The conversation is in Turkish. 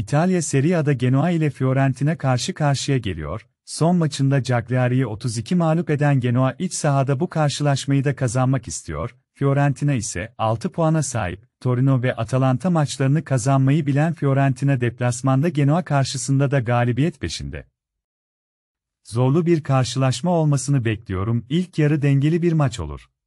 İtalya Serie A'da Genoa ile Fiorentina karşı karşıya geliyor. Son maçında Cagliari'yi 32 mağlup eden Genoa iç sahada bu karşılaşmayı da kazanmak istiyor. Fiorentina ise 6 puana sahip. Torino ve Atalanta maçlarını kazanmayı bilen Fiorentina deplasmanda Genoa karşısında da galibiyet peşinde. Zorlu bir karşılaşma olmasını bekliyorum. İlk yarı dengeli bir maç olur.